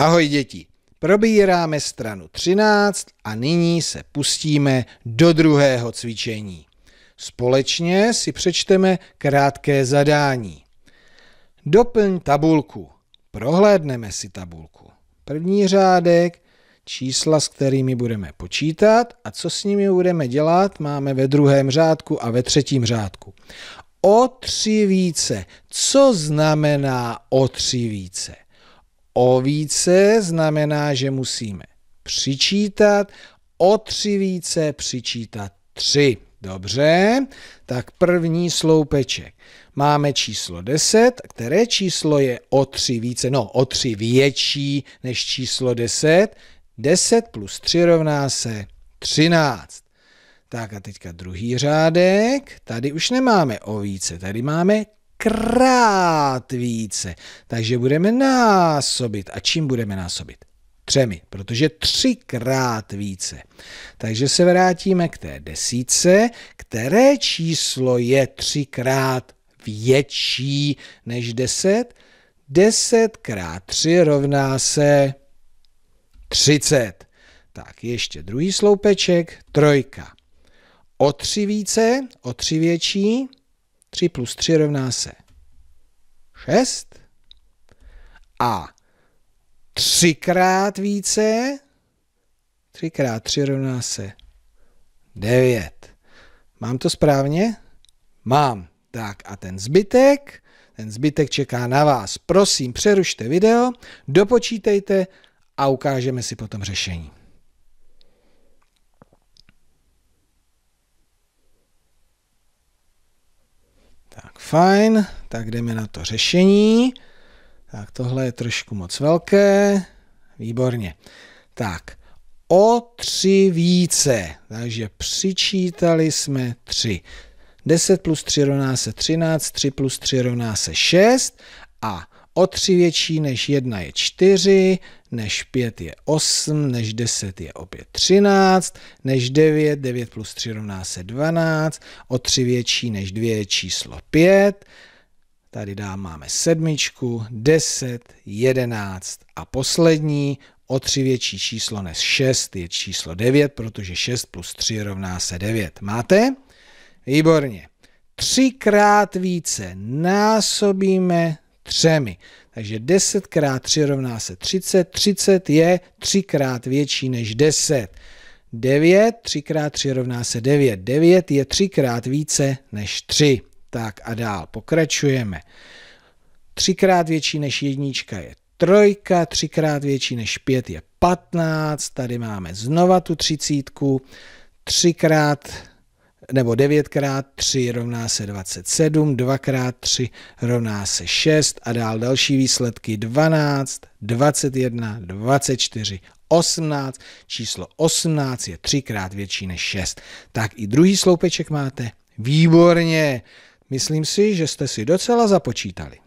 Ahoj děti, probíráme stranu 13 a nyní se pustíme do druhého cvičení. Společně si přečteme krátké zadání. Doplň tabulku. Prohlédneme si tabulku. První řádek, čísla, s kterými budeme počítat a co s nimi budeme dělat, máme ve druhém řádku a ve třetím řádku. O tři více. Co znamená o tři více? o více znamená, že musíme přičítat, o tři více přičítat tři. Dobře, tak první sloupeček. Máme číslo 10, které číslo je o 3 více, no o 3 větší než číslo 10. 10 plus 3 rovná se 13. Tak a teďka druhý řádek. Tady už nemáme o více, tady máme krát více. Takže budeme násobit. A čím budeme násobit? Třemi, protože třikrát více. Takže se vrátíme k té desíce, které číslo je třikrát větší než deset? Deset krát tři rovná se třicet. Tak ještě druhý sloupeček, trojka. O tři více, o tři větší, 3 plus 3 rovná se 6. A 3 krát více, 3 krát 3 rovná se 9. Mám to správně? Mám. Tak a ten zbytek, ten zbytek čeká na vás. Prosím, přerušte video, dopočítejte a ukážeme si potom řešení. Fajn, tak jdeme na to řešení. Tak tohle je trošku moc velké. Výborně. Tak, o tři více. Takže přičítali jsme tři. 10 plus 3 rovná se 13, 3 plus 3 rovná se 6 a o tři větší než jedna je čtyři, než pět je osm, než deset je opět třináct, než devět, devět plus tři rovná se dvanáct, o tři větší než 2 je číslo pět, tady dám máme sedmičku, deset, jedenáct a poslední, o tři větší číslo než 6 je číslo 9, protože 6 plus 3 rovná se 9. Máte? Výborně. Třikrát více násobíme třemi. Takže 10 x 3 rovná se 30. 30 je 3 x větší než 10. 9, 3 x 3 rovná se 9. 9 je 3 x více než 3. Tak a dál pokračujeme. 3 x větší než jednička je trojka, třikrát větší než 5 je 15, Tady máme znova tu třicítku. Třikrát nebo 9 x 3 rovná se 27, 2 x 3 rovná se 6 a dál další výsledky 12, 21, 24, 18. Číslo 18 je 3 třikrát větší než 6. Tak i druhý sloupeček máte. Výborně. Myslím si, že jste si docela započítali.